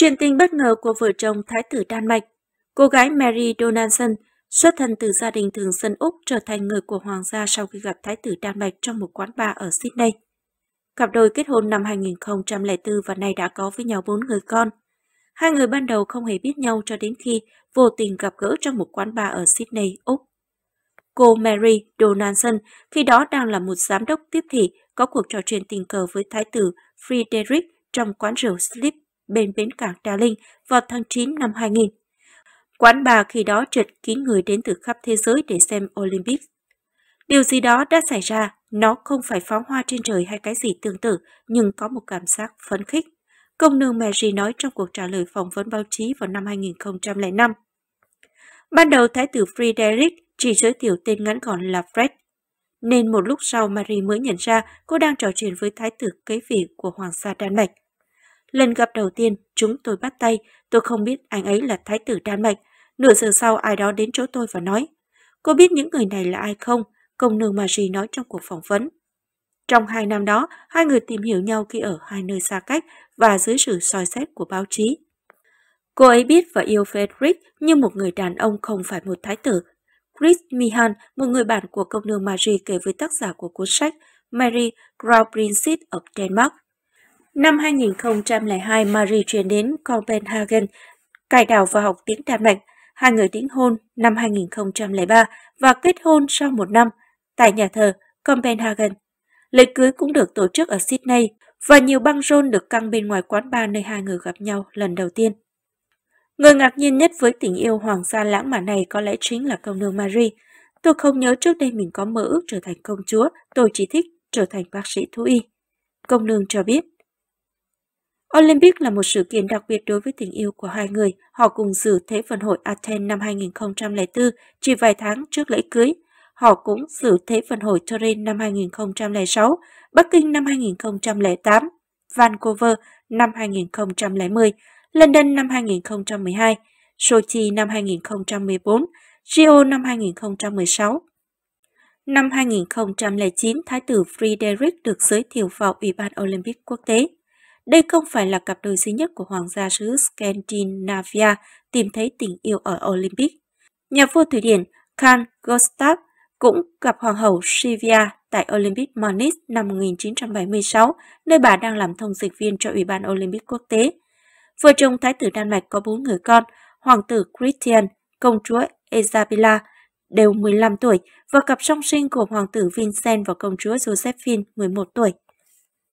Chuyện tình bất ngờ của vợ chồng Thái tử Đan Mạch, cô gái Mary Donaldson xuất thân từ gia đình thường dân Úc trở thành người của hoàng gia sau khi gặp Thái tử Đan Mạch trong một quán bar ở Sydney. Cặp đôi kết hôn năm 2004 và nay đã có với nhau bốn người con. Hai người ban đầu không hề biết nhau cho đến khi vô tình gặp gỡ trong một quán bar ở Sydney, Úc. Cô Mary Donaldson khi đó đang là một giám đốc tiếp thị có cuộc trò chuyện tình cờ với thái tử Frederick trong quán rượu slip bên bến cảng Đà Linh vào tháng 9 năm 2000. Quán bà khi đó trượt kín người đến từ khắp thế giới để xem Olympic. Điều gì đó đã xảy ra, nó không phải pháo hoa trên trời hay cái gì tương tự, nhưng có một cảm giác phấn khích. Công nương Mary nói trong cuộc trả lời phỏng vấn báo chí vào năm 2005. Ban đầu Thái tử Friedrich chỉ giới thiệu tên ngắn gọn là Fred, nên một lúc sau Mary mới nhận ra cô đang trò chuyện với Thái tử kế vị của Hoàng gia Đan Mạch. Lần gặp đầu tiên, chúng tôi bắt tay, tôi không biết anh ấy là thái tử Đan Mạch. Nửa giờ sau ai đó đến chỗ tôi và nói, cô biết những người này là ai không? Công nương Marie nói trong cuộc phỏng vấn. Trong hai năm đó, hai người tìm hiểu nhau khi ở hai nơi xa cách và dưới sự soi xét của báo chí. Cô ấy biết và yêu Frederick như một người đàn ông không phải một thái tử. Chris Mihan, một người bạn của công nương Marie kể với tác giả của cuốn sách Mary, Crown Princess of Denmark, Năm 2002, Marie chuyển đến Copenhagen, cải đạo và học tiếng Đan Mạch. Hai người tiến hôn năm 2003 và kết hôn sau một năm tại nhà thờ Copenhagen. Lễ cưới cũng được tổ chức ở Sydney và nhiều băng rôn được căng bên ngoài quán bar nơi hai người gặp nhau lần đầu tiên. Người ngạc nhiên nhất với tình yêu hoàng gia lãng mạn này có lẽ chính là công nương Marie. Tôi không nhớ trước đây mình có mơ ước trở thành công chúa, tôi chỉ thích trở thành bác sĩ thú y. Công nương cho biết. Olympic là một sự kiện đặc biệt đối với tình yêu của hai người. Họ cùng dự Thế vận hội Athens năm 2004, chỉ vài tháng trước lễ cưới. Họ cũng dự Thế vận hội Turin năm 2006, Bắc Kinh năm 2008, Vancouver năm 2010, London năm 2012, Sochi năm 2014, Rio năm 2016. Năm 2009, Thái tử Frederick được giới thiệu vào Ủy ban Olympic Quốc tế. Đây không phải là cặp đôi duy nhất của hoàng gia xứ Scandinavia tìm thấy tình yêu ở Olympic. Nhà vua Thụy Điển Carl Gustav cũng gặp hoàng hậu Sylvia tại Olympic Moniz năm 1976, nơi bà đang làm thông dịch viên cho Ủy ban Olympic quốc tế. Vợ chồng Thái tử Đan Mạch có bốn người con, Hoàng tử Christian, công chúa Isabella, đều 15 tuổi, và cặp song sinh của Hoàng tử Vincent và công chúa Josephine, 11 tuổi.